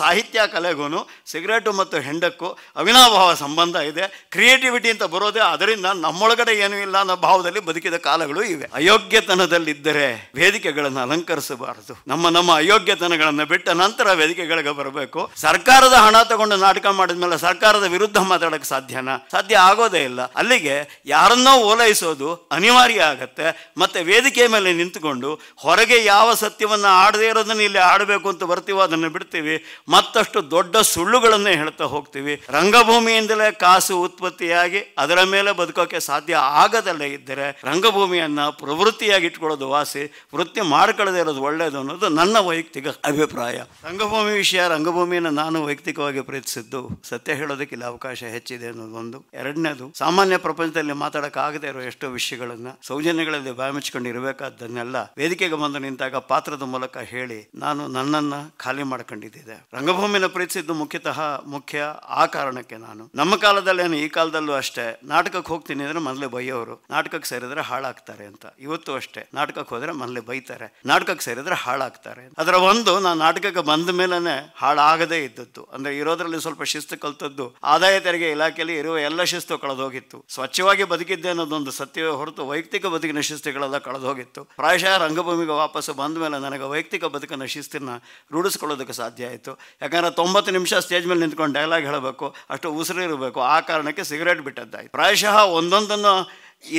ಸಾಹಿತ್ಯ ಕಲೆಗೂ ಸಿಗರೇಟು ಮತ್ತು ಹೆಂಡಕ್ಕೂ ಅವಿನಾಭಾವ ಸಂಬಂಧ ಇದೆ ಕ್ರಿಯೇಟಿವಿಟಿ ಅಂತ ಬರೋದೇ ಅದರಿಂದ ನಮ್ಮೊಳಗಡೆ ಏನೂ ಇಲ್ಲ ಅನ್ನೋ ಭಾವದಲ್ಲಿ ಬದುಕಿದ ಕಾಲಗಳು ಇವೆ ಅಯೋಗ್ಯತನದಲ್ಲಿದ್ದರೆ ವೇದಿಕೆಗಳನ್ನು ಅಲಂಕರಿಸಬಾರದು ನಮ್ಮ ನಮ್ಮ ಅಯೋಗ್ಯತನಗಳನ್ನು ಬಿಟ್ಟ ನಂತರ ವೇದಿಕೆಗಳಿಗೆ ಬರಬೇಕು ಸರ್ಕಾರದ ಹಣ ತಗೊಂಡು ನಾಟಕ ಮಾಡಿದ ಮೇಲೆ ಸರ್ಕಾರದ ವಿರುದ್ಧ ಮಾತಾಡಕ್ಕೆ ಸಾಧ್ಯನಾ ಸಾಧ್ಯ ಆಗೋದೇ ಇಲ್ಲ ಅಲ್ಲಿಗೆ ಯಾರನ್ನೋ ಓಲೈಸೋದು ಅನಿವಾರ್ಯ ಆಗತ್ತೆ ಮತ್ತೆ ವೇದಿಕೆ ಮೇಲೆ ನಿಂತುಕೊಂಡು ಹೊರಗೆ ಯಾವ ಸತ್ಯವನ್ನು ಆಡದೇ ಇರೋದನ್ನು ಇಲ್ಲಿ ಆಡಬೇಕು ಅಂತ ಬರ್ತೀವೋ ಅದನ್ನು ಬಿಡ್ತೀವಿ ಮತ್ತಷ್ಟು ದೊಡ್ಡ ಸುಳ್ಳುಗಳನ್ನೇ ಹೇಳ್ತಾ ಹೋಗ್ತೀವಿ ರಂಗಭೂಮಿಯಿಂದಲೇ ಕಾಸು ಉತ್ಪತ್ತಿಯಾಗಿ ಅದರ ಮೇಲೆ ಬದುಕೋಕೆ ಸಾಧ್ಯ ಆಗದಲ್ಲೇ ಇದ್ದರೆ ರಂಗಭೂಮಿಯನ್ನು ಪ್ರವೃತ್ತಿಯಾಗಿ ಇಟ್ಕೊಳ್ಳೋದು ವಾಸಿ ವೃತ್ತಿ ಮಾಡ್ಕೊಳ್ಳದೇ ಇರೋದು ಒಳ್ಳೆಯದು ಅನ್ನೋದು ನನ್ನ ವೈಯಕ್ತಿಕ ಅಭಿಪ್ರಾಯ ರಂಗಭೂಮಿ ವಿಷಯ ರಂಗಭೂಮಿಯನ್ನು ನಾನು ವೈಯಕ್ತಿಕವಾಗಿ ಪ್ರೀತಿಸಿದ್ದು ಸತ್ಯ ಹೇಳೋದಕ್ಕೆ ಇಲ್ಲಿ ಅವಕಾಶ ಹೆಚ್ಚಿದೆ ಅನ್ನೋದು ಒಂದು ಎರಡನೇದು ಸಾಮಾನ್ಯ ಪ್ರಪಂಚದಲ್ಲಿ ಮಾತಾಡೋಕ್ಕಾಗದೇ ಇರೋ ಎಷ್ಟೋ ವಿಷಯಗಳನ್ನು ಸೌಜನ್ಯಗಳಲ್ಲಿ ಬಾಯಮಿಚ್ಕೊಂಡು ಇರಬೇಕಾದ್ದನ್ನೆಲ್ಲ ವೇದಿಕೆಗೆ ಬಂದು ನಿಂತಾಗ ಪಾತ್ರದ ಮೂಲಕ ಹೇಳಿ ನಾನು ನನ್ನನ್ನು ಖಾಲಿ ಮಾಡ್ಕೊಂಡಿದ್ದೆ ರಂಗಭೂಮಿನ ಪ್ರೀತಿಸಿದ್ದು ಮುಖ್ಯತಃ ಮುಖ್ಯ ಆ ಕಾರಣಕ್ಕೆ ನಾನು ನಮ್ಮ ಕಾಲದಲ್ಲೇನು ಈ ಕಾಲದಲ್ಲೂ ಅಷ್ಟೇ ನಾಟಕಕ್ಕೆ ಹೋಗ್ತೀನಿ ಅಂದ್ರೆ ಮೊದಲೇ ಬೈಯೋರು ನಾಟಕಕ್ಕೆ ಸೇರಿದ್ರೆ ಹಾಳಾಗ್ತಾರೆ ಅಂತ ಇವತ್ತು ಅಷ್ಟೇ ನಾಟಕಕ್ಕೆ ಹೋದ್ರೆ ಮೊದಲೇ ಬೈತಾರೆ ನಾಟಕಕ್ಕೆ ಸೇರಿದ್ರೆ ಹಾಳಾಗ್ತಾರೆ ಅದರ ಒಂದು ನಾನು ನಾಟಕಕ್ಕೆ ಬಂದ ಮೇಲೆನೆ ಹಾಳಾಗದೇ ಇದ್ದದ್ದು ಅಂದ್ರೆ ಇರೋದ್ರಲ್ಲಿ ಸ್ವಲ್ಪ ಶಿಸ್ತು ಕಲ್ತದ್ದು ಆದಾಯ ತೆರಿಗೆ ಇಲಾಖೆಯಲ್ಲಿ ಇರುವ ಎಲ್ಲ ಶಿಸ್ತು ಕಳೆದೋಗಿತ್ತು ಸ್ವಚ್ಛವಾಗಿ ಬದುಕಿದ್ದೆ ಅನ್ನೋದೊಂದು ಸತ್ಯವೇ ಹೊರತು ವೈಯಕ್ತಿಕ ಬದುಕಿನ ಶಿಸ್ತುಗಳೆಲ್ಲ ಕಳೆದೋಗಿತ್ತು ಪ್ರಾಯಶಃ ರಂಗಭೂಮಿಗೆ ವಾಪಸ್ ಬಂದ ಮೇಲೆ ನನಗೆ ವೈಯಕ್ತಿಕ ಬದುಕಿನ ಶಿಸ್ತಿನ ರೂಢಿಸ್ಕೊಳ್ಳೋದಕ್ಕೆ ಸಾಧ್ಯ ಆಯಿತು ಯಾಕಂದ್ರೆ ತೊಂಬತ್ತು ನಿಮಿಷ ಸ್ಟೇಜ್ ಮೇಲೆ ನಿಂತ್ಕೊಂಡು ಡೈಲಾಗ್ ಹೇಳಬೇಕು ಅಷ್ಟು ಉಸಿರಿರಬೇಕು ಆ ಕಾರಣಕ್ಕೆ ಸಿಗರೇಟ್ ಬಿಟ್ಟದ್ದಾಯಿತು ಪ್ರಾಯಶಃ ಒಂದೊಂದನ್ನು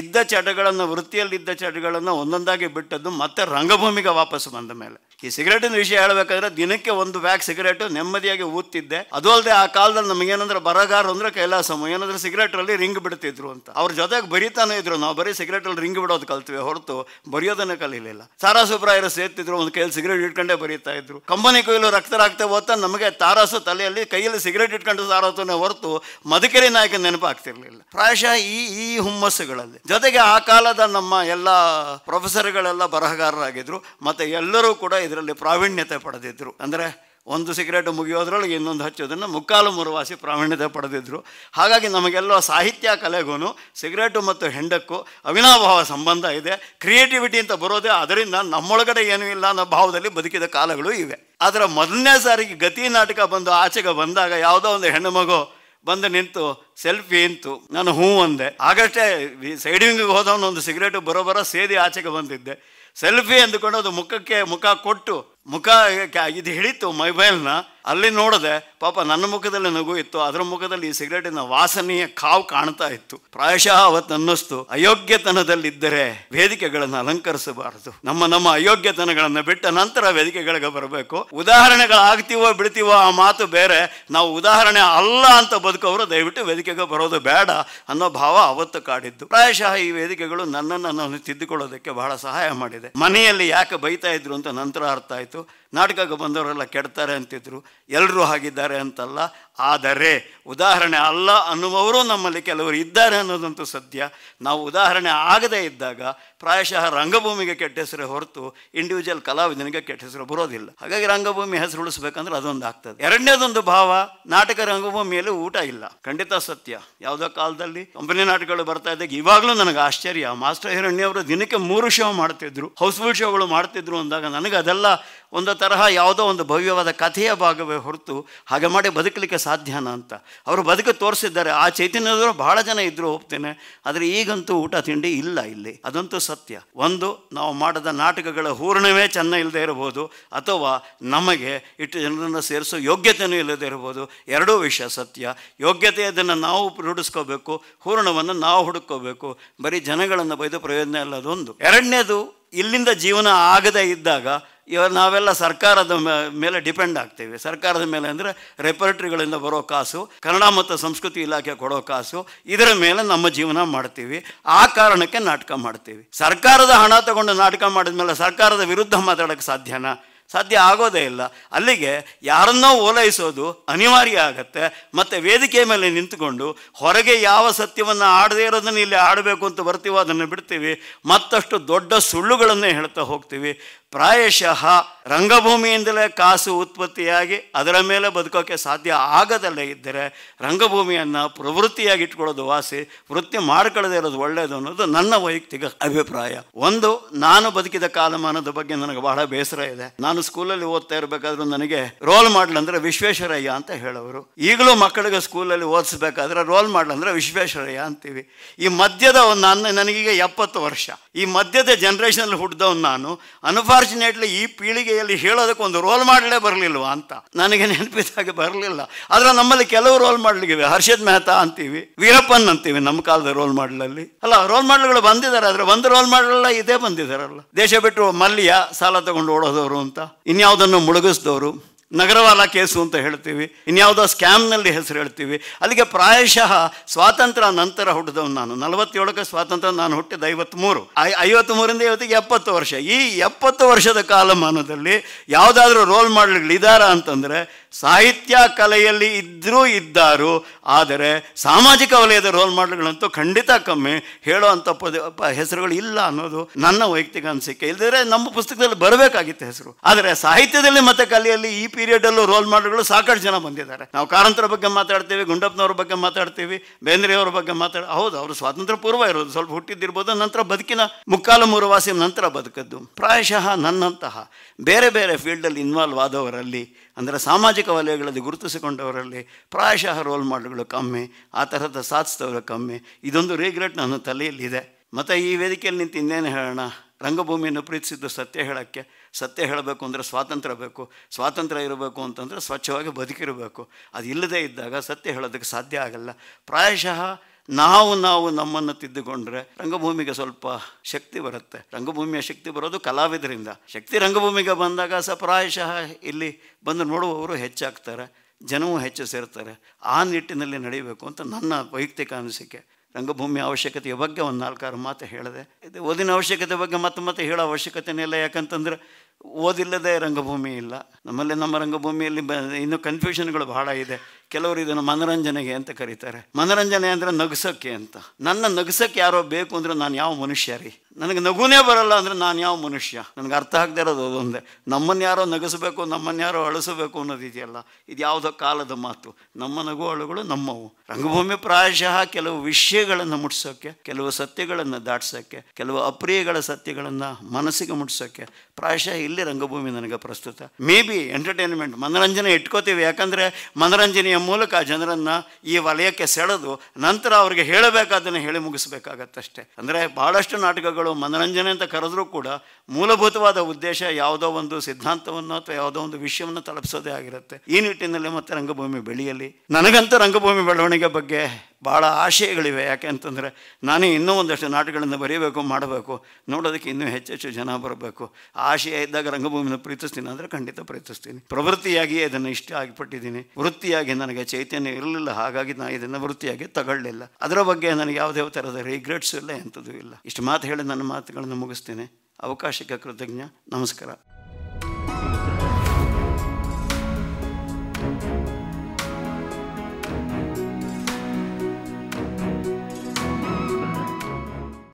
ಇದ್ದ ಚಟಗಳನ್ನು ವೃತ್ತಿಯಲ್ಲಿದ್ದ ಚಟಗಳನ್ನು ಒಂದೊಂದಾಗಿ ಬಿಟ್ಟದ್ದು ಮತ್ತೆ ರಂಗಭೂಮಿಗೆ ವಾಪಸ್ಸು ಬಂದ ಮೇಲೆ ಈ ಸಿಗರೇಟಿನ ವಿಷಯ ಹೇಳಬೇಕಾದ್ರೆ ದಿನಕ್ಕೆ ಒಂದು ಬ್ಯಾಗ್ ಸಿಗರೇಟ್ ನೆಮ್ಮದಿಯಾಗಿ ಊದ್ತಿದ್ದೆ ಅದು ಅಲ್ಲದೆ ಆ ಕಾಲದಲ್ಲಿ ನಮಗೇನಂದ್ರೆ ಬರಗಾರ ಅಂದ್ರೆ ಕೈಲಾಸಮ ಏನಂದ್ರೆ ಅಲ್ಲಿ ರಿಂಗ್ ಬಿಡ್ತಿದ್ರು ಅಂತ ಅವ್ರ ಜೊತೆಗೆ ಬರೀತಾನೆ ಇದ್ರು ನಾವು ಬರೀ ಸಿಗರೇಟಲ್ಲಿ ರಿಂಗ್ ಬಿಡೋದು ಕಲ್ತಿವಿ ಹೊರತು ಬರೆಯೋದನ್ನ ಕಲೀಲಿಲ್ಲ ತಾರಾಸುಬ್ರಾಯರು ಸೇರ್ತಿದ್ರು ಒಂದು ಕೈಯಲ್ಲಿ ಸಿಗರೇಟ್ ಇಟ್ಕೊಂಡೆ ಬರೀತಾ ಇದ್ರು ಕಂಬನಿ ಕೊಯ್ಲು ರಕ್ತರಾಗ್ತಾ ಹೋತ ನಮಗೆ ತಾರಾಸು ತಲೆಯಲ್ಲಿ ಕೈಯಲ್ಲಿ ಸಿಗರೇಟ್ ಇಟ್ಕೊಂಡು ಸಾರೋತನೇ ಹೊರತು ಮಧುಕರಿ ನಾಯಕ ನೆನಪಾಗ್ತಿರ್ಲಿಲ್ಲ ಪ್ರಾಯಶಃ ಈ ಈ ಹುಮ್ಮಸ್ಸುಗಳಲ್ಲಿ ಜೊತೆಗೆ ಆ ಕಾಲದ ನಮ್ಮ ಎಲ್ಲ ಪ್ರೊಫೆಸರ್ಗಳೆಲ್ಲ ಬರಹಗಾರರಾಗಿದ್ರು ಮತ್ತೆ ಎಲ್ಲರೂ ಕೂಡ ಇದರಲ್ಲಿ ಪ್ರಾವೀಣ್ಯತೆ ಪಡೆದಿದ್ದರು ಅಂದರೆ ಒಂದು ಸಿಗರೇಟ್ ಮುಗಿಯೋದ್ರೊಳಗೆ ಇನ್ನೊಂದು ಹಚ್ಚೋದನ್ನು ಮುಕ್ಕಾಲು ಮುರುವಾಸಿ ಪ್ರಾವೀಣ್ಯತೆ ಪಡೆದಿದ್ದರು ಹಾಗಾಗಿ ನಮಗೆಲ್ಲೋ ಸಾಹಿತ್ಯ ಕಲೆಗೂ ಸಿಗರೇಟು ಮತ್ತು ಹೆಂಡಕ್ಕೂ ಅವಿನಾಭಾವ ಸಂಬಂಧ ಇದೆ ಕ್ರಿಯೇಟಿವಿಟಿ ಅಂತ ಬರೋದೇ ಅದರಿಂದ ನಮ್ಮೊಳಗಡೆ ಏನೂ ಇಲ್ಲ ಅನ್ನೋ ಭಾವದಲ್ಲಿ ಬದುಕಿದ ಕಾಲಗಳು ಇವೆ ಆದರೆ ಮೊದಲನೇ ಸಾರಿಗೆ ಗತಿ ನಾಟಕ ಬಂದು ಆಚೆಗೆ ಬಂದಾಗ ಯಾವುದೋ ಒಂದು ಹೆಣ್ಣು ಮಗು ಬಂದು ನಿಂತು ಸೆಲ್ಫಿ ಇಂತು ನಾನು ಹೂ ಅಂದೆ ಆಗಷ್ಟೇ ಸೈಡಿಂಗಿಗೆ ಹೋದವನು ಒಂದು ಸಿಗರೇಟು ಬರೋಬರ ಸೇದಿ ಆಚೆಗೆ ಬಂದಿದ್ದೆ ಸೆಲ್ಫಿ ಅಂದುಕೊಂಡು ಅದು ಮುಖಕ್ಕೆ ಮುಖ ಕೊಟ್ಟು ಮುಖ ಇದು ಹಿಡಿತು ಮೊಬೈಲ್ನ ಅಲ್ಲಿ ನೋಡಿದೆ ಪಾಪ ನನ್ನ ಮುಖದಲ್ಲಿ ನಗು ಇತ್ತು ಅದರ ಮುಖದಲ್ಲಿ ಈ ಸಿಗರೇಟಿನ ವಾಸನೆಯ ಕಾವು ಕಾಣ್ತಾ ಇತ್ತು ಪ್ರಾಯಶಃ ಅವತ್ತು ಅನ್ನಿಸ್ತು ಅಯೋಗ್ಯತನದಲ್ಲಿದ್ದರೆ ವೇದಿಕೆಗಳನ್ನು ಅಲಂಕರಿಸಬಾರದು ನಮ್ಮ ನಮ್ಮ ಅಯೋಗ್ಯತನಗಳನ್ನು ಬಿಟ್ಟ ನಂತರ ವೇದಿಕೆಗಳಿಗೆ ಬರಬೇಕು ಉದಾಹರಣೆಗಳಾಗ್ತೀವೋ ಬಿಡ್ತೀವೋ ಆ ಮಾತು ಬೇರೆ ನಾವು ಉದಾಹರಣೆ ಅಲ್ಲ ಅಂತ ಬದುಕೋರು ದಯವಿಟ್ಟು ವೇದಿಕೆಗೆ ಬರೋದು ಬೇಡ ಅನ್ನೋ ಭಾವ ಅವತ್ತು ಕಾಡಿದ್ದು ಪ್ರಾಯಶಃ ಈ ವೇದಿಕೆಗಳು ನನ್ನನ್ನು ನಾನು ತಿದ್ದುಕೊಳ್ಳೋದಕ್ಕೆ ಬಹಳ ಸಹಾಯ ಮಾಡಿದೆ ಮನೆಯಲ್ಲಿ ಯಾಕೆ ಬೈತಾ ಇದ್ರು ಅಂತ ನಂತರ ಅರ್ಥ ಆಯಿತು ನಾಟಕಕ್ಕೆ ಬಂದವರೆಲ್ಲ ಕೆಡ್ತಾರೆ ಅಂತಿದ್ರು ಎಲ್ಲರೂ ಹಾಗಿದ್ದಾರೆ ಅಂತಲ್ಲ ಆದರೆ ಉದಾಹರಣೆ ಅಲ್ಲ ಅನ್ನುವರು ನಮ್ಮಲ್ಲಿ ಕೆಲವರು ಇದ್ದಾರೆ ಅನ್ನೋದಂತೂ ಸತ್ಯ ನಾವು ಉದಾಹರಣೆ ಆಗದೇ ಇದ್ದಾಗ ಪ್ರಾಯಶಃ ರಂಗಭೂಮಿಗೆ ಕೆಟ್ಟ ಹೆಸರು ಹೊರತು ಇಂಡಿವಿಜುವಲ್ ಕಲಾವಿದನಿಗೆ ಕೆಟ್ಟ ಹೆಸರು ಬರೋದಿಲ್ಲ ಹಾಗಾಗಿ ರಂಗಭೂಮಿ ಹೆಸರು ಉಳಿಸ್ಬೇಕಂದ್ರೆ ಅದೊಂದು ಆಗ್ತದೆ ಎರಡನೇದೊಂದು ಭಾವ ನಾಟಕ ರಂಗಭೂಮಿಯಲ್ಲಿ ಊಟ ಇಲ್ಲ ಖಂಡಿತ ಸತ್ಯ ಯಾವುದೋ ಕಾಲದಲ್ಲಿ ಕಂಪನಿ ನಾಟಕಗಳು ಬರ್ತಾ ಇದ್ದಾಗ ಇವಾಗಲೂ ನನಗೆ ಆಶ್ಚರ್ಯ ಮಾಸ್ಟರ್ ಹಿರಣ್ಯವರು ದಿನಕ್ಕೆ ಮೂರು ಶೋ ಮಾಡ್ತಿದ್ರು ಹೌಸ್ಫುಲ್ ಶೋಗಳು ಮಾಡ್ತಿದ್ರು ಅಂದಾಗ ನನಗೆ ಅದೆಲ್ಲ ಒಂದು ತರಹ ಯಾವುದೋ ಒಂದು ಭವ್ಯವಾದ ಕಥೆಯ ಭಾಗವೇ ಹೊರತು ಹಾಗೆ ಮಾಡಿ ಬದುಕಲಿಕ್ಕೆ ಸಾಧ್ಯನ ಅಂತ ಅವರು ಬದುಕು ತೋರಿಸಿದ್ದಾರೆ ಆ ಚೈತನ್ಯದವರು ಬಹಳ ಜನ ಇದ್ದರೂ ಹೋಗ್ತೇನೆ ಆದರೆ ಈಗಂತೂ ಊಟ ತಿಂಡಿ ಇಲ್ಲ ಇಲ್ಲಿ ಅದಂತೂ ಸತ್ಯ ಒಂದು ನಾವು ಮಾಡದ ನಾಟಕಗಳ ಹೂರ್ಣವೇ ಚೆನ್ನ ಇಲ್ಲದೆ ಇರಬಹುದು ಅಥವಾ ನಮಗೆ ಇಟ್ಟು ಜನರನ್ನು ಸೇರಿಸೋ ಯೋಗ್ಯತೆಯೂ ಇಲ್ಲದೆ ಇರಬಹುದು ಎರಡೂ ವಿಷಯ ಸತ್ಯ ಯೋಗ್ಯತೆ ಅದನ್ನು ನಾವು ರೂಢಿಸ್ಕೋಬೇಕು ಹೂರ್ಣವನ್ನು ನಾವು ಹುಡುಕೋಬೇಕು ಬರೀ ಜನಗಳನ್ನು ಬೈದು ಪ್ರಯೋಜನ ಇಲ್ಲ ಅದೊಂದು ಎರಡನೇದು ಇಲ್ಲಿಂದ ಜೀವನ ಆಗದೇ ಇದ್ದಾಗ ಇವಾಗ ನಾವೆಲ್ಲ ಸರ್ಕಾರದ ಮೇಲೆ ಡಿಪೆಂಡ್ ಆಗ್ತೀವಿ ಸರ್ಕಾರದ ಮೇಲೆ ಅಂದರೆ ರೆಪರೇಟ್ರಿಗಳಿಂದ ಬರೋ ಕಾಸು ಕನ್ನಡ ಮತ್ತು ಸಂಸ್ಕೃತಿ ಇಲಾಖೆ ಕೊಡೋ ಕಾಸು ಇದರ ಮೇಲೆ ನಮ್ಮ ಜೀವನ ಮಾಡ್ತೀವಿ ಆ ಕಾರಣಕ್ಕೆ ನಾಟಕ ಮಾಡ್ತೀವಿ ಸರ್ಕಾರದ ಹಣ ತಗೊಂಡು ನಾಟಕ ಮಾಡಿದ ಮೇಲೆ ಸರ್ಕಾರದ ವಿರುದ್ಧ ಮಾತಾಡೋಕ್ಕೆ ಸಾಧ್ಯನಾ ಸಾಧ್ಯ ಆಗೋದೇ ಇಲ್ಲ ಅಲ್ಲಿಗೆ ಯಾರನ್ನೋ ಓಲೈಸೋದು ಅನಿವಾರ್ಯ ಆಗತ್ತೆ ಮತ್ತು ವೇದಿಕೆ ಮೇಲೆ ನಿಂತುಕೊಂಡು ಹೊರಗೆ ಯಾವ ಸತ್ಯವನ್ನು ಆಡದೇ ಇರೋದನ್ನು ಇಲ್ಲಿ ಆಡಬೇಕು ಅಂತ ಬರ್ತೀವೋ ಅದನ್ನು ಬಿಡ್ತೀವಿ ಮತ್ತಷ್ಟು ದೊಡ್ಡ ಸುಳ್ಳುಗಳನ್ನೇ ಹೇಳ್ತಾ ಹೋಗ್ತೀವಿ ಪ್ರಾಯಶಃ ರಂಗಭೂಮಿಯಿಂದಲೇ ಕಾಸು ಉತ್ಪತ್ತಿಯಾಗಿ ಅದರ ಮೇಲೆ ಬದುಕೋಕ್ಕೆ ಸಾಧ್ಯ ಆಗದಲ್ಲೇ ಇದ್ದರೆ ರಂಗಭೂಮಿಯನ್ನು ಪ್ರವೃತ್ತಿಯಾಗಿ ಇಟ್ಕೊಳ್ಳೋದು ವಾಸಿ ವೃತ್ತಿ ಮಾಡ್ಕೊಳ್ಳದೇ ಇರೋದು ಒಳ್ಳೆಯದು ಅನ್ನೋದು ನನ್ನ ವೈಯಕ್ತಿಕ ಅಭಿಪ್ರಾಯ ಒಂದು ನಾನು ಬದುಕಿದ ಕಾಲಮಾನದ ಬಗ್ಗೆ ನನಗೆ ಬಹಳ ಬೇಸರ ಇದೆ ನಾನು ಸ್ಕೂಲಲ್ಲಿ ಓದ್ತಾ ಇರಬೇಕಾದ್ರೂ ನನಗೆ ರೋಲ್ ಮಾಡಲ್ ಅಂದರೆ ವಿಶ್ವೇಶ್ವರಯ್ಯ ಅಂತ ಹೇಳೋರು ಈಗಲೂ ಮಕ್ಕಳಿಗೆ ಸ್ಕೂಲಲ್ಲಿ ಓದಿಸ್ಬೇಕಾದ್ರೆ ರೋಲ್ ಮಾಡಲ್ ಅಂದರೆ ವಿಶ್ವೇಶ್ವರಯ್ಯ ಅಂತೀವಿ ಈ ಮಧ್ಯದ ಒಂದು ನನ್ನ ನನಗೀಗ ಎಪ್ಪತ್ತು ವರ್ಷ ಈ ಮಧ್ಯದ ಜನ್ರೇಷನಲ್ಲಿ ಹುಟ್ಟಿದವನು ನಾನು ಅನುಭವ ಅನ್ಫಾರ್ಚುನೇಟ್ಲಿ ಈ ಪೀಳಿಗೆಯಲ್ಲಿ ಹೇಳೋದಕ್ಕೆ ಒಂದು ರೋಲ್ ಮಾಡಲೇ ಬರಲಿಲ್ವ ಅಂತ ನನಗೆ ನೆನಪಿದಾಗ ಬರಲಿಲ್ಲ ಆದರೆ ನಮ್ಮಲ್ಲಿ ಕೆಲವು ರೋಲ್ ಮಾಡಲಿಗಿವೆ ಹರ್ಷದ್ ಮೆಹ್ತಾ ಅಂತೀವಿ ವೀರಪ್ಪನ್ ಅಂತೀವಿ ನಮ್ಮ ಕಾಲದ ರೋಲ್ ಮಾಡಲಲ್ಲಿ ಅಲ್ಲ ರೋಲ್ ಮಾಡಲ್ಗಳು ಬಂದಿದ್ದಾರೆ ಆದರೆ ಒಂದು ರೋಲ್ ಮಾಡಲ್ಲ ಇದೇ ಬಂದಿದ್ದಾರಲ್ಲ ದೇಶ ಬಿಟ್ಟು ಮಲ್ಯ ಸಾಲ ತಗೊಂಡು ಓಡೋದವರು ಅಂತ ಇನ್ಯಾವುದನ್ನು ಮುಳುಗಿಸಿದವರು ನಗರವಾಲ ಕೇಸು ಅಂತ ಹೇಳ್ತೀವಿ ಇನ್ಯಾವುದೋ ಸ್ಕ್ಯಾಮ್ನಲ್ಲಿ ಹೆಸರು ಹೇಳ್ತೀವಿ ಅಲ್ಲಿಗೆ ಪ್ರಾಯಶಃ ಸ್ವಾತಂತ್ರ್ಯ ನಂತರ ಹುಟ್ಟಿದವನು ನಾನು ನಲವತ್ತೇಳಕ್ಕೆ ಸ್ವಾತಂತ್ರ್ಯ ನಾನು ಹುಟ್ಟಿದ ಐವತ್ತ್ಮೂರು ಐ ಐವತ್ತ್ಮೂರಿಂದ ಇವತ್ತಿಗೆ ಎಪ್ಪತ್ತು ವರ್ಷ ಈ ಎಪ್ಪತ್ತು ವರ್ಷದ ಕಾಲಮಾನದಲ್ಲಿ ಯಾವುದಾದ್ರೂ ರೋಲ್ ಮಾಡಲ್ಗಳಿದ್ದಾರಾ ಅಂತಂದರೆ ಸಾಹಿತ್ಯ ಕಲೆಯಲ್ಲಿ ಇದ್ದರೂ ಇದ್ದಾರು ಆದರೆ ಸಾಮಾಜಿಕ ವಲಯದ ರೋಲ್ ಮಾಡಲ್ಗಳಂತೂ ಖಂಡಿತ ಕಮ್ಮಿ ಹೇಳೋ ಅಂಥ ಪದ ಹೆಸರುಗಳು ಇಲ್ಲ ಅನ್ನೋದು ನನ್ನ ವೈಯಕ್ತಿಕ ಅನಿಸಿಕೆ ಇಲ್ಲದಿದ್ರೆ ನಮ್ಮ ಪುಸ್ತಕದಲ್ಲಿ ಬರಬೇಕಾಗಿತ್ತು ಹೆಸರು ಆದರೆ ಸಾಹಿತ್ಯದಲ್ಲಿ ಮತ್ತು ಕಲೆಯಲ್ಲಿ ಈ ಪೀರಿಯಡಲ್ಲೂ ರೋಲ್ ಮಾಡಲ್ಗಳು ಸಾಕಷ್ಟು ಜನ ಬಂದಿದ್ದಾರೆ ನಾವು ಕಾರಂತರ ಬಗ್ಗೆ ಮಾತಾಡ್ತೀವಿ ಗುಂಡಪ್ಪನವ್ರ ಬಗ್ಗೆ ಮಾತಾಡ್ತೀವಿ ಬೇಂದ್ರೆಯವ್ರ ಬಗ್ಗೆ ಮಾತಾಡ ಹೌದು ಅವರು ಸ್ವಾತಂತ್ರ್ಯ ಪೂರ್ವ ಇರೋದು ಸ್ವಲ್ಪ ಹುಟ್ಟಿದ್ದಿರ್ಬೋದು ನಂತರ ಬದುಕಿನ ಮುಕ್ಕಾಲು ಮೂರುವಾಸಿ ನಂತರ ಬದುಕದ್ದು ಪ್ರಾಯಶಃ ನನ್ನಂತಹ ಬೇರೆ ಬೇರೆ ಫೀಲ್ಡಲ್ಲಿ ಇನ್ವಾಲ್ವ್ ಆದವರಲ್ಲಿ ಅಂದರೆ ಸಾಮಾಜಿಕ ವಲಯಗಳಲ್ಲಿ ಗುರುತಿಸಿಕೊಂಡವರಲ್ಲಿ ಪ್ರಾಯಶಃ ರೋಲ್ ಮಾಡಲ್ಗಳು ಕಮ್ಮಿ ಆ ಥರದ ಸಾಧಿಸಿದವರು ಕಮ್ಮಿ ಇದೊಂದು ರಿಗ್ರೆಟ್ ನನ್ನ ತಲೆಯಲ್ಲಿದೆ ಮತ್ತು ಈ ವೇದಿಕೆಯಲ್ಲಿ ನಿಂತು ಇನ್ನೇನು ಹೇಳೋಣ ರಂಗಭೂಮಿಯನ್ನು ಪ್ರೀತಿಸಿದ್ದು ಸತ್ಯ ಹೇಳೋಕ್ಕೆ ಸತ್ಯ ಹೇಳಬೇಕು ಅಂದರೆ ಸ್ವಾತಂತ್ರ್ಯ ಬೇಕು ಸ್ವಾತಂತ್ರ್ಯ ಇರಬೇಕು ಅಂತಂದರೆ ಸ್ವಚ್ಛವಾಗಿ ಬದುಕಿರಬೇಕು ಅದು ಇಲ್ಲದೇ ಇದ್ದಾಗ ಸತ್ಯ ಹೇಳೋದಕ್ಕೆ ಸಾಧ್ಯ ಆಗಲ್ಲ ಪ್ರಾಯಶಃ ನಾವು ನಾವು ನಮ್ಮನ್ನು ತಿದ್ದುಕೊಂಡ್ರೆ ರಂಗಭೂಮಿಗೆ ಸ್ವಲ್ಪ ಶಕ್ತಿ ಬರುತ್ತೆ ರಂಗಭೂಮಿಯ ಶಕ್ತಿ ಬರೋದು ಕಲಾವಿದರಿಂದ ಶಕ್ತಿ ರಂಗಭೂಮಿಗೆ ಬಂದಾಗ ಸಹ ಪ್ರಾಯಶಃ ಇಲ್ಲಿ ಬಂದು ನೋಡುವವರು ಹೆಚ್ಚಾಗ್ತಾರೆ ಜನವೂ ಹೆಚ್ಚು ಸೇರ್ತಾರೆ ಆ ನಿಟ್ಟಿನಲ್ಲಿ ನಡೀಬೇಕು ಅಂತ ನನ್ನ ವೈಯಕ್ತಿಕ ಅನಿಸಿಕೆ ರಂಗಭೂಮಿ ಅವಶ್ಯಕತೆಯ ಬಗ್ಗೆ ಒಂದು ನಾಲ್ಕಾರು ಮಾತು ಹೇಳಿದೆ ಇದು ಓದಿನ ಅವಶ್ಯಕತೆ ಬಗ್ಗೆ ಮತ್ತೆ ಮತ್ತೆ ಹೇಳೋ ಅವಶ್ಯಕತೆನೇ ಇಲ್ಲ ಯಾಕಂತಂದ್ರೆ ಓದಿಲ್ಲದೆ ರಂಗಭೂಮಿ ಇಲ್ಲ ನಮ್ಮಲ್ಲಿ ನಮ್ಮ ರಂಗಭೂಮಿಯಲ್ಲಿ ಬ ಇನ್ನೂ ಕನ್ಫ್ಯೂಷನ್ಗಳು ಬಹಳ ಇದೆ ಕೆಲವರು ಇದನ್ನು ಮನರಂಜನೆಗೆ ಅಂತ ಕರೀತಾರೆ ಮನರಂಜನೆ ಅಂದರೆ ನಗಸೋಕ್ಕೆ ಅಂತ ನನ್ನ ನಗಸೋಕ್ಕೆ ಯಾರೋ ಬೇಕು ಅಂದರೆ ನಾನು ಯಾವ ಮನುಷ್ಯ ರೀ ನನಗೆ ನಗುನೇ ಬರಲ್ಲ ಅಂದರೆ ನಾನು ಯಾವ ಮನುಷ್ಯ ನನಗೆ ಅರ್ಥ ಆಗದೆ ಇರೋದು ಅದೊಂದೇ ನಮ್ಮನ್ನು ಯಾರೋ ನಗಿಸಬೇಕು ನಮ್ಮನ್ನು ಯಾರೋ ಅಳಿಸಬೇಕು ಅನ್ನೋದಿದೆಯಲ್ಲ ಇದು ಯಾವುದೋ ಕಾಲದ ಮಾತು ನಮ್ಮ ನಗು ಅಳುಗಳು ನಮ್ಮವು ರಂಗಭೂಮಿ ಪ್ರಾಯಶಃ ಕೆಲವು ವಿಷಯಗಳನ್ನು ಮುಟ್ಸೋಕ್ಕೆ ಕೆಲವು ಸತ್ಯಗಳನ್ನು ದಾಟ್ಸೋಕ್ಕೆ ಕೆಲವು ಅಪ್ರಿಯಗಳ ಸತ್ಯಗಳನ್ನು ಮನಸ್ಸಿಗೆ ಮುಟ್ಸೋಕ್ಕೆ ಪ್ರಾಯಶಃ ಇಲ್ಲಿ ರಂಗಭೂಮಿ ನನಗೆ ಪ್ರಸ್ತುತ ಮೇ ಬಿ ಎಂಟರ್ಟೈನ್ಮೆಂಟ್ ಮನೋರಂಜನೆ ಇಟ್ಕೋತೀವಿ ಯಾಕಂದರೆ ಮನೋರಂಜನೆಯ ಮೂಲಕ ಜನರನ್ನು ಈ ವಲಯಕ್ಕೆ ಸೆಳೆದು ನಂತರ ಅವ್ರಿಗೆ ಹೇಳಬೇಕಾದನ್ನು ಹೇಳಿ ಮುಗಿಸ್ಬೇಕಾಗತ್ತಷ್ಟೇ ಅಂದರೆ ಭಾಳಷ್ಟು ನಾಟಕಗಳು ಮನೋರಂಜನೆ ಅಂತ ಕರೆದ್ರೂ ಕೂಡ ಮೂಲಭೂತವಾದ ಉದ್ದೇಶ ಯಾವುದೋ ಒಂದು ಸಿದ್ಧಾಂತವನ್ನು ಅಥವಾ ಯಾವುದೋ ಒಂದು ವಿಷಯವನ್ನು ತಲುಪಿಸೋದೇ ಆಗಿರುತ್ತೆ ಈ ನಿಟ್ಟಿನಲ್ಲಿ ಮತ್ತೆ ರಂಗಭೂಮಿ ಬೆಳೆಯಲಿ ನನಗಂತೂ ರಂಗಭೂಮಿ ಬೆಳವಣಿಗೆ ಬಗ್ಗೆ ಭಾಳ ಆಶಯಗಳಿವೆ ಯಾಕೆ ಅಂತಂದರೆ ನಾನೇ ಇನ್ನೂ ಒಂದಷ್ಟು ನಾಟಕಗಳನ್ನು ಬರೀಬೇಕು ಮಾಡಬೇಕು ನೋಡೋದಕ್ಕೆ ಇನ್ನೂ ಹೆಚ್ಚೆಚ್ಚು ಜನ ಬರಬೇಕು ಆಶಯ ಇದ್ದಾಗ ರಂಗಭೂಮಿನ ಪ್ರೀತಿಸ್ತೀನಿ ಅಂದರೆ ಖಂಡಿತ ಪ್ರೀತಿಸ್ತೀನಿ ಪ್ರವೃತ್ತಿಯಾಗಿ ಇದನ್ನು ಇಷ್ಟ ಆಗಿಪಟ್ಟಿದ್ದೀನಿ ವೃತ್ತಿಯಾಗಿ ನನಗೆ ಚೈತನ್ಯ ಇರಲಿಲ್ಲ ಹಾಗಾಗಿ ನಾನು ಇದನ್ನು ವೃತ್ತಿಯಾಗಿ ತಗೊಳ್ಳಲಿಲ್ಲ ಅದರ ಬಗ್ಗೆ ನನಗೆ ಯಾವುದೇ ಥರದ ರಿಗ್ರೆಟ್ಸ್ ಇಲ್ಲ ಎಂಥದ್ದು ಇಲ್ಲ ಇಷ್ಟು ಮಾತು ಹೇಳಿ ನನ್ನ ಮಾತುಗಳನ್ನು ಮುಗಿಸ್ತೀನಿ ಅವಕಾಶಕ್ಕೆ ಕೃತಜ್ಞ ನಮಸ್ಕಾರ